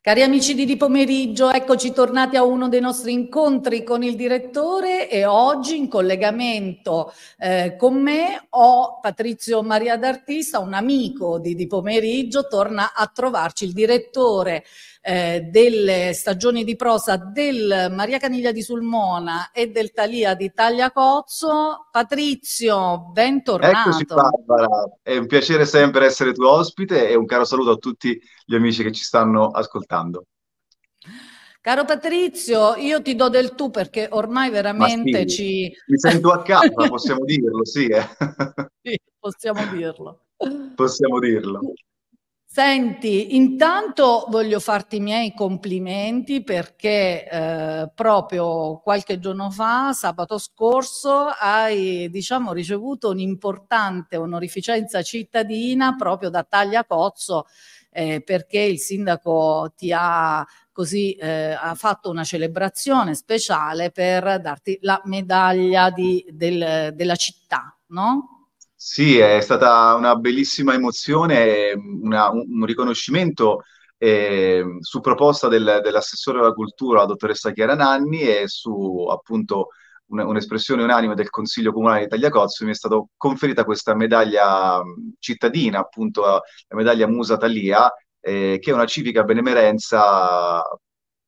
Cari amici di Di Pomeriggio, eccoci tornati a uno dei nostri incontri con il direttore e oggi in collegamento eh, con me ho Patrizio Maria D'Artista, un amico di Di Pomeriggio, torna a trovarci il direttore eh, delle stagioni di prosa del Maria Caniglia di Sulmona e del Talia di Tagliacozzo. Patrizio, bentornato. Eccoci Barbara, è un piacere sempre essere tuo ospite e un caro saluto a tutti gli amici che ci stanno ascoltando ascoltando. Caro Patrizio, io ti do del tu perché ormai veramente sì, ci... Mi sento a capo, possiamo dirlo, sì, eh. sì. Possiamo dirlo. Possiamo dirlo. Senti, intanto voglio farti i miei complimenti perché eh, proprio qualche giorno fa, sabato scorso, hai diciamo, ricevuto un'importante onorificenza cittadina proprio da Taglia Cozzo eh, perché il sindaco ti ha così eh, ha fatto una celebrazione speciale per darti la medaglia di, del, della città, no? Sì, è stata una bellissima emozione, una, un, un, riconoscimento eh, su proposta del, dell'assessore alla cultura, la dottoressa Chiara Nanni, e su appunto un'espressione unanime del Consiglio Comunale di Tagliacozzo, mi è stata conferita questa medaglia cittadina, appunto eh, la medaglia Musa Talia, eh, che è una civica benemerenza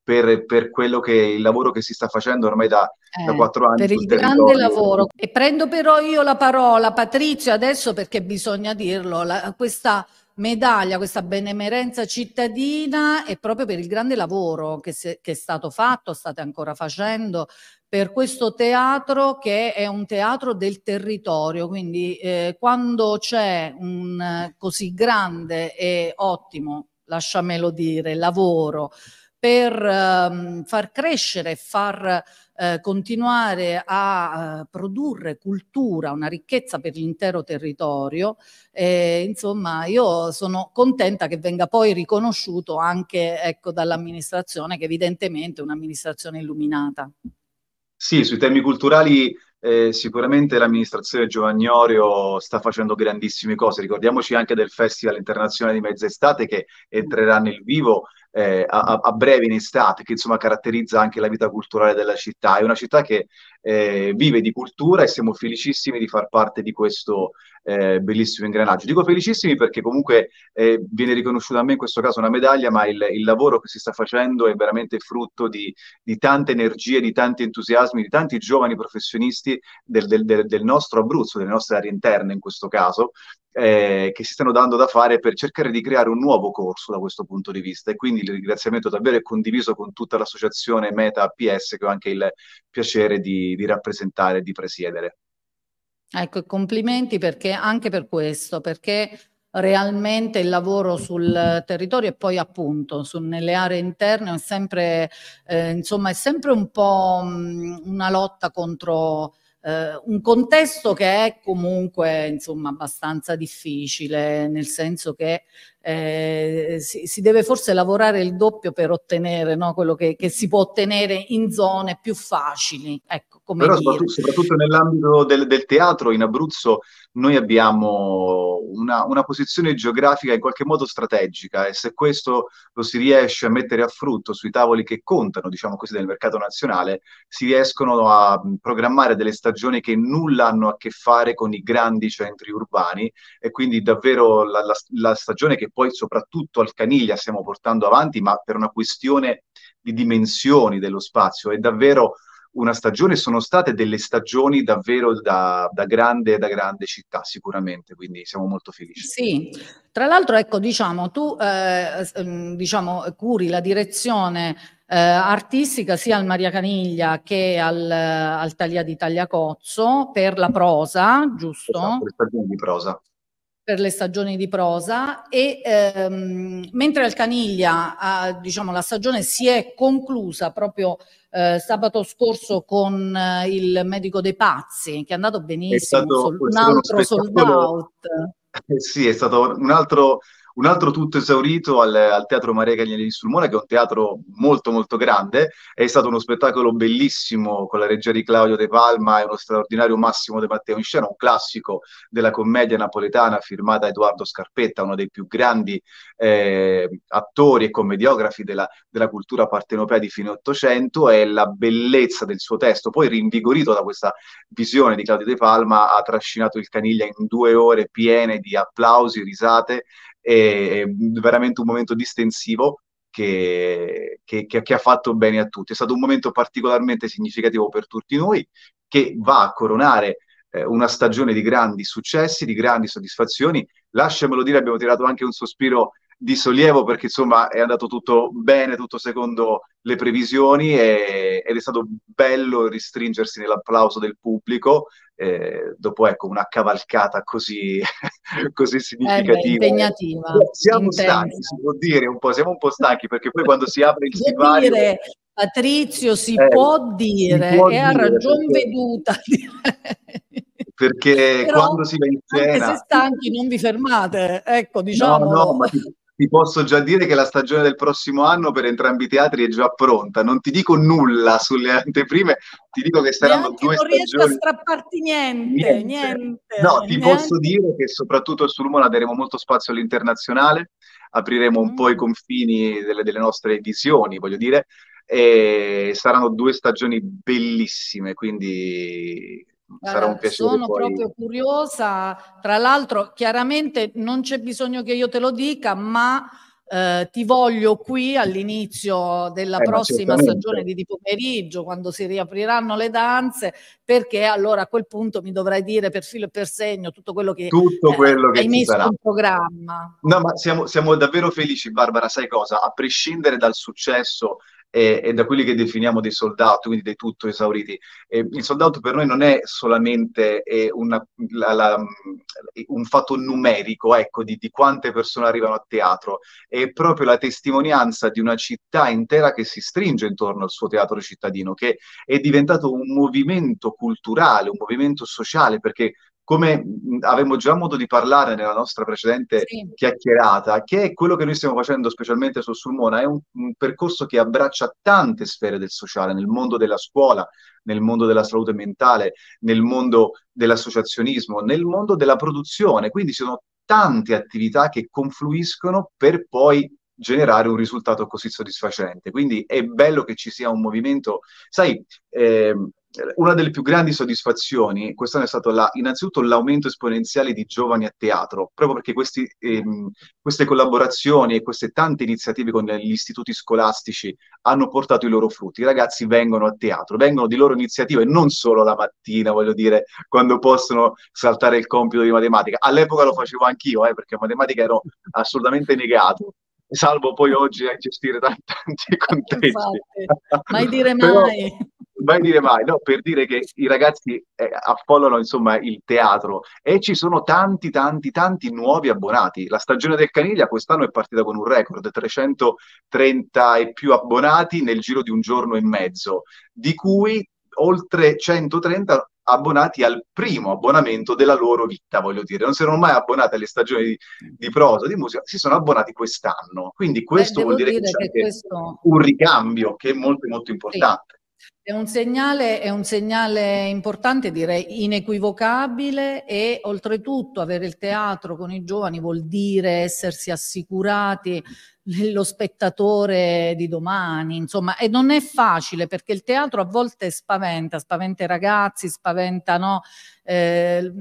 per, per, quello che il lavoro che si sta facendo ormai da, eh, da quattro anni. Per il territorio. grande lavoro. E prendo però io la parola, Patrizio, adesso perché bisogna dirlo, la, questa medaglia, questa benemerenza cittadina è proprio per il grande lavoro che, se, che è stato fatto, state ancora facendo, per questo teatro che è un teatro del territorio, quindi eh, quando c'è un eh, così grande e ottimo, lasciamelo dire, lavoro per ehm, far crescere, far eh, continuare a eh, produrre cultura, una ricchezza per l'intero territorio. E, insomma, io sono contenta che venga poi riconosciuto anche ecco, dall'amministrazione, che evidentemente è un'amministrazione illuminata. Sì, sui temi culturali eh, sicuramente l'amministrazione Giovagnorio sta facendo grandissime cose. Ricordiamoci anche del Festival Internazionale di Mezz'estate che entrerà nel vivo eh, a, a, breve in estate, che insomma caratterizza anche la vita culturale della città. È una città che eh, vive di cultura e siamo felicissimi di far parte di questo eh, bellissimo ingranaggio. Dico felicissimi perché comunque eh, viene riconosciuta a me in questo caso una medaglia, ma il, il lavoro che si sta facendo è veramente frutto di, di, tante energie, di tanti entusiasmi, di tanti giovani professionisti del, del, del nostro Abruzzo, delle nostre aree interne in questo caso, eh, che si stanno dando da fare per cercare di creare un nuovo corso da questo punto di vista e quindi il ringraziamento davvero è condiviso con tutta l'associazione Meta APS che ho anche il piacere di, di rappresentare e di presiedere. Ecco, complimenti perché, anche per questo, perché realmente il lavoro sul territorio e poi appunto su, nelle aree interne è sempre, eh, insomma, è sempre un po' mh, mm, una lotta contro eh, un contesto che è comunque insomma abbastanza difficile, nel senso che eh, si, si, deve forse lavorare il doppio per ottenere no, quello che, che, si può ottenere in zone più facili. Ecco, come Però soprattutto, soprattutto, nell'ambito del, del, teatro in Abruzzo noi abbiamo una, una posizione geografica in qualche modo strategica e se questo lo si riesce a mettere a frutto sui tavoli che contano, diciamo così, del mercato nazionale, si riescono a programmare delle stagioni stagioni che nulla hanno a che fare con i grandi centri urbani e quindi davvero la, la, la stagione che poi soprattutto al Caniglia stiamo portando avanti, ma per una questione di dimensioni dello spazio, è davvero una stagione, sono state delle stagioni davvero da, da, grande, da grande città sicuramente, quindi siamo molto felici. Sì, tra l'altro ecco diciamo tu eh, mm, diciamo, curi la direzione eh, artistica sia al Maria Caniglia che al, al Taglia di Tagliacozzo per la prosa, giusto? Esatto, per stagioni di prosa. Per le stagioni di prosa e ehm, mentre al Caniglia eh, diciamo, la stagione si è conclusa proprio eh, sabato scorso con eh, il Medico dei Pazzi che è andato benissimo, è stato, un altro sold out. sì, è stato un altro un altro tutto esaurito al, al Teatro Maria Cagnelli di Sulmona, che è un teatro molto molto grande, è stato uno spettacolo bellissimo con la regia di Claudio De Palma e uno straordinario Massimo De Matteo in scena, un classico della commedia napoletana firmata Edoardo Scarpetta, uno dei più grandi eh, attori e commediografi della, della cultura partenopea di fine Ottocento, e la bellezza del suo testo, poi rinvigorito da questa visione di Claudio De Palma, ha trascinato il Caniglia in due ore piene di applausi, risate è veramente un momento distensivo che, che, che, ha fatto bene a tutti. È stato un momento particolarmente significativo per tutti noi che va a coronare eh, una stagione di grandi successi, di grandi soddisfazioni. Lasciamelo dire, abbiamo tirato anche un sospiro di sollievo perché insomma è andato tutto bene, tutto secondo le previsioni e, ed è stato bello ristringersi nell'applauso del pubblico eh, dopo ecco, una cavalcata così, così significativa. Eh beh, impegnativa. Siamo intensa. stanchi, si può dire un po', siamo un po' stanchi perché poi quando si apre il sipario... Patrizio, si eh, può dire, si può è dire, a ragion perché... veduta. perché quando si va in scena... Anche se stanchi non vi fermate, ecco, diciamo... No, no, ma ti posso già dire che la stagione del prossimo anno per entrambi i teatri è già pronta. Non ti dico nulla sulle anteprime, ti dico che saranno Neanche due stagioni. Non riesco a strapparti niente, niente. niente no, ti niente. posso dire che soprattutto su Lumona daremo molto spazio all'internazionale, apriremo un mm. po' i mm. confini delle, delle nostre visioni, voglio dire, e saranno due stagioni bellissime, quindi sarà un piacere. Sono poi... proprio curiosa, tra l'altro chiaramente non c'è bisogno che io te lo dica, ma eh, ti voglio qui all'inizio della eh, prossima stagione di, pomeriggio, quando si riapriranno le danze, perché allora a quel punto mi dovrai dire per filo e per segno tutto quello che, tutto eh, quello eh, che hai messo sarà. in programma. No, ma siamo, siamo davvero felici, Barbara, sai cosa? A prescindere dal successo e, e da quelli che definiamo dei soldati, quindi dei tutto esauriti. E il soldato per noi non è solamente eh, una, la, la, mm, un fatto numerico, ecco, di, di, quante persone arrivano a teatro, è proprio la testimonianza di una città intera che si stringe intorno al suo teatro cittadino, che è diventato un movimento culturale, un movimento sociale, perché come avevamo già modo di parlare nella nostra precedente sì. chiacchierata, che è quello che noi stiamo facendo specialmente su Sulmona, è un, un percorso che abbraccia tante sfere del sociale, nel mondo della scuola, nel mondo della salute mentale, nel mondo dell'associazionismo, nel mondo della produzione, quindi ci sono tante attività che confluiscono per poi generare un risultato così soddisfacente. Quindi è bello che ci sia un movimento. Sai, eh, una delle più grandi soddisfazioni quest'anno è stato la, innanzitutto l'aumento esponenziale di giovani a teatro, proprio perché questi, ehm, queste collaborazioni e queste tante iniziative con gli istituti scolastici hanno portato i loro frutti. I ragazzi vengono a teatro, vengono di loro iniziative, e non solo la mattina, voglio dire, quando possono saltare il compito di matematica. All'epoca lo facevo anch'io, eh, perché matematica ero assolutamente negato salvo poi oggi a gestire t- tanti contesti. Infatti, mai dire mai. Però, mai dire mai, no, per dire che i ragazzi eh, affollano insomma il teatro e ci sono tanti, tanti, tanti nuovi abbonati. La stagione del Caniglia quest'anno è partita con un record, 330 e più abbonati nel giro di un giorno e mezzo, di cui oltre 130 abbonati al primo abbonamento della loro vita, voglio dire, non si erano mai abbonati alle stagioni di, di prosa, di musica, si sono abbonati quest'anno. Quindi questo Beh, vuol dire, dire che c'è questo... un ricambio che è molto molto importante. Sì. È un, segnale, è un segnale importante, direi inequivocabile e oltretutto avere il teatro con i giovani vuol dire essersi assicurati lo spettatore di domani, insomma, e non è facile perché il teatro a volte spaventa, spaventa i ragazzi, spaventa, no? Eh,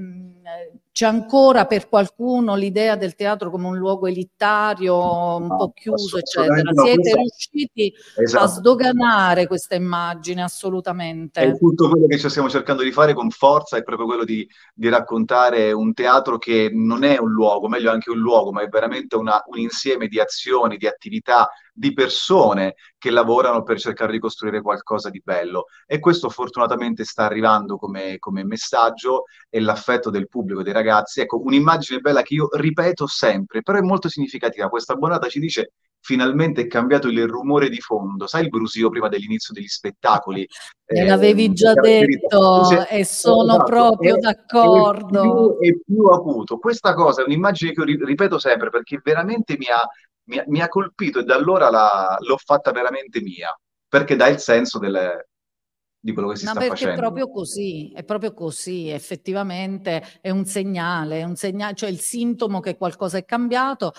c'è ancora per qualcuno l'idea del teatro come un luogo elittario, un no, po' chiuso, eccetera. Siete questa... riusciti esatto. a sdoganare questa immagine, a assolutamente. È tutto quello che stiamo cercando di fare con forza, è proprio quello di, di raccontare un teatro che non è un luogo, meglio anche un luogo, ma è veramente una, un insieme di azioni, di attività, di persone che lavorano per cercare di costruire qualcosa di bello. E questo fortunatamente sta arrivando come, come messaggio e l'affetto del pubblico, dei ragazzi. Ecco, un'immagine bella che io ripeto sempre, però è molto significativa. Questa abbonata ci dice finalmente è cambiato il rumore di fondo, sai il brusio prima dell'inizio degli spettacoli? Me eh, l'avevi ehm, già detto verità. e sono esatto, proprio è, d'accordo. È più, è più acuto. Questa cosa è un'immagine che io ripeto sempre perché veramente mi ha, mi, mi ha colpito e da allora la, l'ho fatta veramente mia, perché dà il senso delle, di quello che si no, sta facendo. È proprio così, è proprio così, effettivamente è un segnale, è un segnale, cioè il sintomo che qualcosa è cambiato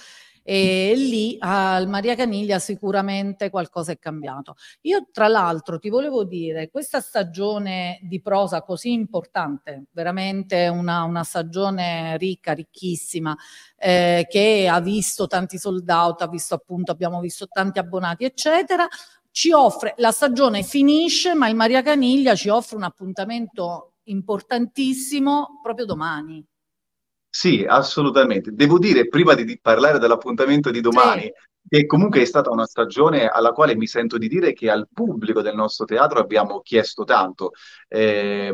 e lì al Maria Caniglia sicuramente qualcosa è cambiato. Io tra l'altro ti volevo dire, questa stagione di prosa così importante, veramente una, una stagione ricca, ricchissima, eh, che ha visto tanti sold out, ha visto appunto, abbiamo visto tanti abbonati, eccetera, ci offre, la stagione finisce, ma il Maria Caniglia ci offre un appuntamento importantissimo proprio domani. Sì, assolutamente. Devo dire, prima di parlare dell'appuntamento di domani, sì. che comunque è stata una stagione alla quale mi sento di dire che al pubblico del nostro teatro abbiamo chiesto tanto. Eh,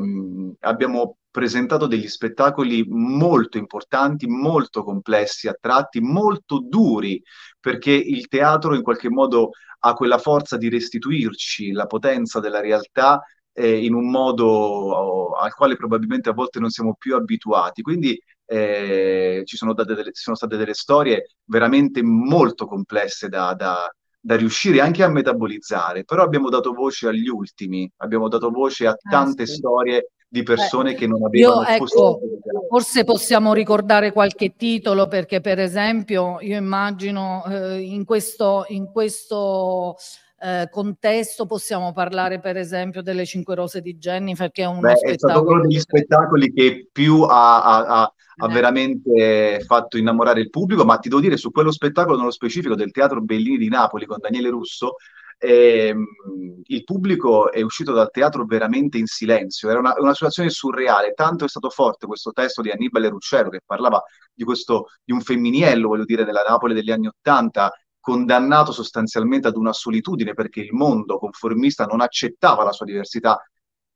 abbiamo presentato degli spettacoli molto importanti, molto complessi a tratti, molto duri, perché il teatro in qualche modo ha quella forza di restituirci la potenza della realtà eh, in un modo oh, al quale probabilmente a volte non siamo più abituati. Quindi eh, ci sono, delle, sono, state delle storie veramente molto complesse da, da, da, riuscire anche a metabolizzare, però abbiamo dato voce agli ultimi, abbiamo dato voce a ah, tante ah, sì. storie di eh, persone Beh, che non avevano io, ecco, Forse possiamo ricordare qualche titolo perché per esempio io immagino eh, in questo... In questo eh, contesto possiamo parlare per esempio delle Cinque Rose di Jennifer che è uno Beh, spettacolo è stato uno degli spettacoli che più ha, ha, ha, ha, esatto. veramente fatto innamorare il pubblico ma ti devo dire su quello spettacolo nello specifico del Teatro Bellini di Napoli con Daniele Russo eh, il pubblico è uscito dal teatro veramente in silenzio, era una, una, situazione surreale, tanto è stato forte questo testo di Annibale Ruccero che parlava di, questo, di un femminiello, voglio dire, della Napoli degli anni Ottanta, condannato sostanzialmente ad una solitudine perché il mondo conformista non accettava la sua diversità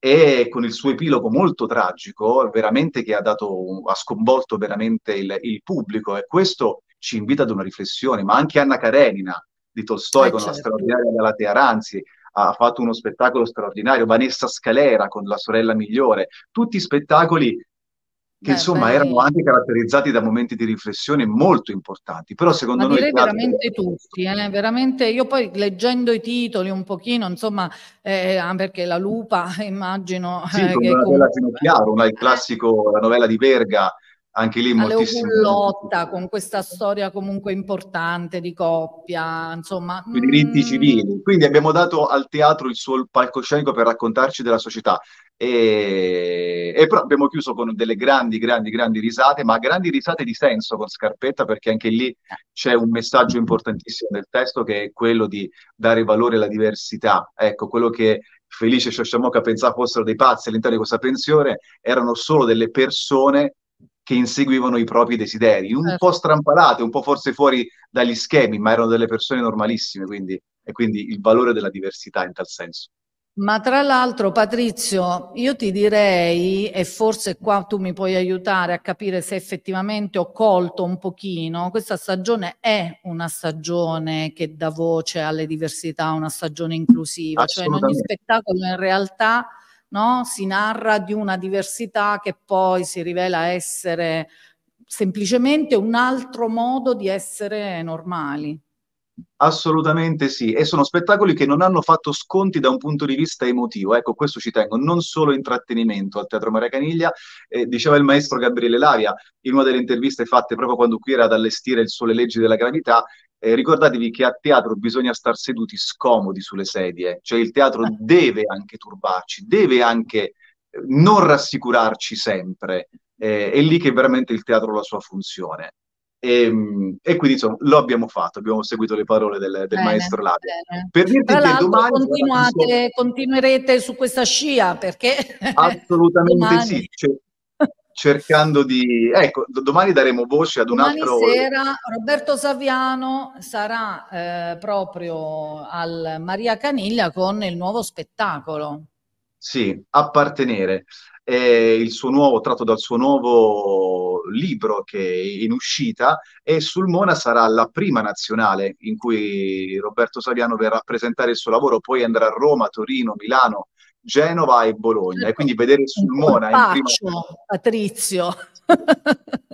e con il suo epilogo molto tragico, veramente che ha, dato, ha sconvolto veramente il, il, pubblico e questo ci invita ad una riflessione, ma anche Anna Karenina di Tolstoi eh, con certo. la straordinaria Galatea Ranzi ha fatto uno spettacolo straordinario, Vanessa Scalera con la sorella migliore, tutti spettacoli che beh, insomma beh, erano eh. anche caratterizzati da momenti di riflessione molto importanti, però secondo me direi veramente tutti, eh, veramente io poi leggendo i titoli un pochino, insomma, eh, eh ah, perché la lupa immagino... Sì, eh, che con... Finocchiaro, il eh. classico, la novella di Verga, anche lì moltissimo. lotta con questa storia comunque importante di coppia, insomma. I diritti mm. civili. Quindi abbiamo dato al teatro il suo palcoscenico per raccontarci della società. E, e però abbiamo chiuso con delle grandi, grandi, grandi risate, ma grandi risate di senso con Scarpetta, perché anche lì c'è un messaggio importantissimo del testo che è quello di dare valore alla diversità. Ecco, quello che Felice e Shoshamoka pensava fossero dei pazzi all'interno di questa pensione, erano solo delle persone che inseguivano i propri desideri, un certo. po' strampalate, un po' forse fuori dagli schemi, ma erano delle persone normalissime, quindi, e quindi il valore della diversità in tal senso. Ma tra l'altro, Patrizio, io ti direi, e forse qua tu mi puoi aiutare a capire se effettivamente ho colto un pochino, questa stagione è una stagione che dà voce alle diversità, una stagione inclusiva, cioè in ogni spettacolo in realtà no? si narra di una diversità che poi si rivela essere semplicemente un altro modo di essere normali. Assolutamente sì, e sono spettacoli che non hanno fatto sconti da un punto di vista emotivo, ecco questo ci tengo, non solo intrattenimento al Teatro Maria Caniglia, eh, diceva il maestro Gabriele Lavia in una delle interviste fatte proprio quando qui era ad allestire il sole Le leggi della gravità, eh, ricordatevi che a teatro bisogna star seduti scomodi sulle sedie, cioè il teatro eh. deve anche turbarci, deve anche eh, non rassicurarci sempre, eh, è lì che veramente il teatro ha la sua funzione. E, ehm, e, quindi insomma lo abbiamo fatto, abbiamo seguito le parole del, del bene, maestro Labia. Bene. Per dirti Tra che domani continuate, continuerete su questa scia perché assolutamente domani. sì. Cioè, cercando di... Ecco, domani daremo voce ad domani un altro... Domani sera Roberto Saviano sarà eh, proprio al Maria Caniglia con il nuovo spettacolo. Sì, appartenere. Eh, il suo nuovo, tratto dal suo nuovo libro che è in uscita, e Mona sarà la prima nazionale in cui Roberto Saviano verrà a presentare il suo lavoro, poi andrà a Roma, Torino, Milano, Genova e Bologna e quindi vedere sul Mona in prima... Patrizio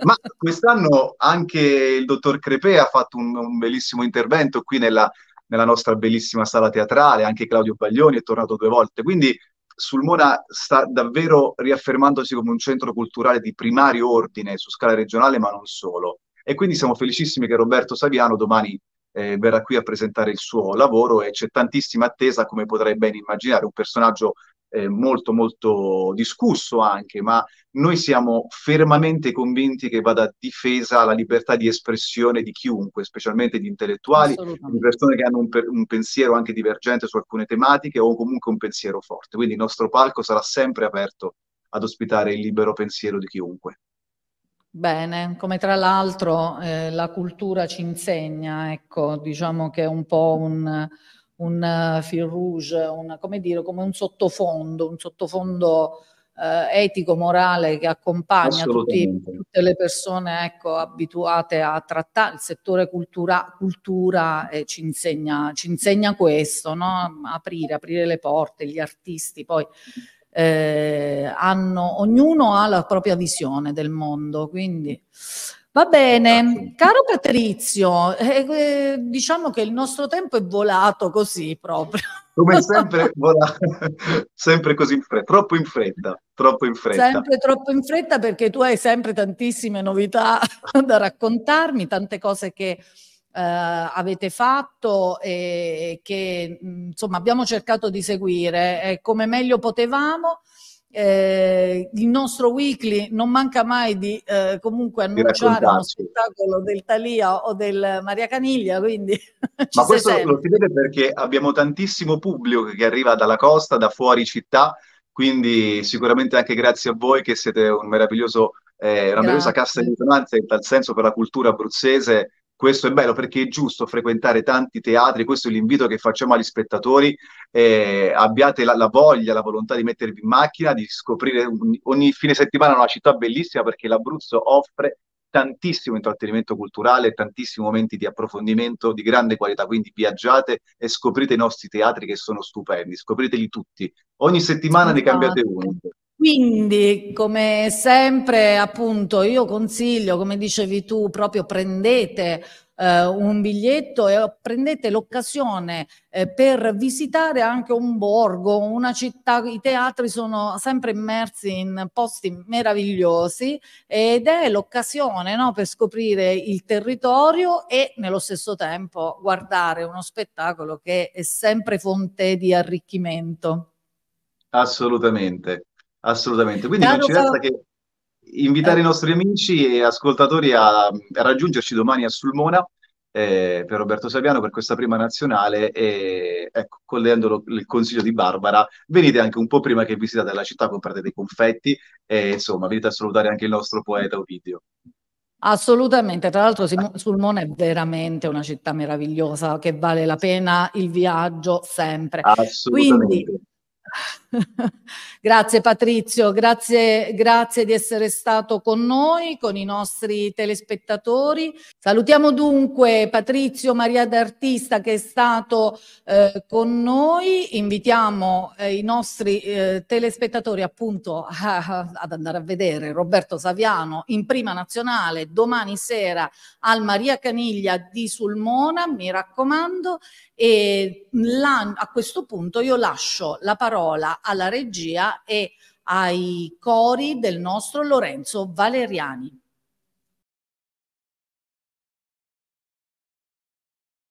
ma quest'anno anche il dottor Crepe ha fatto un, un bellissimo intervento qui nella, nella, nostra bellissima sala teatrale anche Claudio Baglioni è tornato due volte quindi sul Mona sta davvero riaffermandosi come un centro culturale di primario ordine su scala regionale ma non solo e quindi siamo felicissimi che Roberto Saviano domani eh, verrà qui a presentare il suo lavoro e c'è tantissima attesa, come potrei ben immaginare, un personaggio eh, molto molto discusso anche, ma noi siamo fermamente convinti che vada difesa la libertà di espressione di chiunque, specialmente di intellettuali, di persone che hanno un, per, un, pensiero anche divergente su alcune tematiche o comunque un pensiero forte. Quindi il nostro palco sarà sempre aperto ad ospitare il libero pensiero di chiunque. Bene, come tra l'altro eh, la cultura ci insegna, ecco, diciamo che è un po' un, un eh, fil rouge, un, come dire, come un sottofondo, un sottofondo eh, etico, morale che accompagna tutti, tutte le persone ecco, abituate a trattare il settore cultura, cultura eh, ci, insegna, ci insegna questo, no? aprire, aprire le porte, gli artisti poi eh, hanno, ognuno ha la propria visione del mondo, quindi... Va bene, caro Patrizio, eh, eh, diciamo che il nostro tempo è volato così proprio. Come sempre, vola, sempre così in fretta, troppo in fretta, troppo in fretta. Sempre troppo in fretta perché tu hai sempre tantissime novità da raccontarmi, tante cose che eh, avete fatto e che mm, insomma abbiamo cercato di seguire eh, come meglio potevamo. Eh, il nostro weekly non manca mai di eh, comunque annunciare uno spettacolo del Talia o del Maria Caniglia, quindi Ma questo lo chiedete perché abbiamo tantissimo pubblico che arriva dalla costa, da fuori città, quindi sicuramente anche grazie a voi che siete un meraviglioso, eh, una meravigliosa cassa di risonanza in tal senso per la cultura abruzzese questo è bello perché è giusto frequentare tanti teatri, questo è l'invito che facciamo agli spettatori, eh, abbiate la, la, voglia, la volontà di mettervi in macchina, di scoprire un, ogni fine settimana una città bellissima perché l'Abruzzo offre tantissimo intrattenimento culturale, tantissimi momenti di approfondimento di grande qualità, quindi viaggiate e scoprite i nostri teatri che sono stupendi, scopriteli tutti, ogni settimana ne cambiate uno. Quindi, come sempre, appunto, io consiglio, come dicevi tu, proprio prendete eh, un biglietto e prendete l'occasione eh, per visitare anche un borgo, una città. I teatri sono sempre immersi in posti meravigliosi ed è l'occasione no, per scoprire il territorio e nello stesso tempo guardare uno spettacolo che è sempre fonte di arricchimento. Assolutamente. Assolutamente, quindi non ci resta che invitare eh. i nostri amici e ascoltatori a, a raggiungerci domani a Sulmona eh, per Roberto Saviano per questa prima nazionale e ecco, cogliendo il consiglio di Barbara, venite anche un po' prima che visitate la città, comprate dei confetti e insomma venite a salutare anche il nostro poeta Ovidio. Assolutamente, tra l'altro Sulmona è veramente una città meravigliosa che vale la pena il viaggio sempre. Assolutamente. Quindi grazie Patrizio, grazie, grazie di essere stato con noi, con i nostri telespettatori. Salutiamo dunque Patrizio Maria d'Artista che è stato eh, con noi, invitiamo eh, i nostri eh, telespettatori appunto a, ad andare a vedere Roberto Saviano in prima nazionale domani sera al Maria Caniglia di Sulmona, mi raccomando, e la, a questo punto io lascio la parola alla regia e ai cori del nostro Lorenzo Valeriani.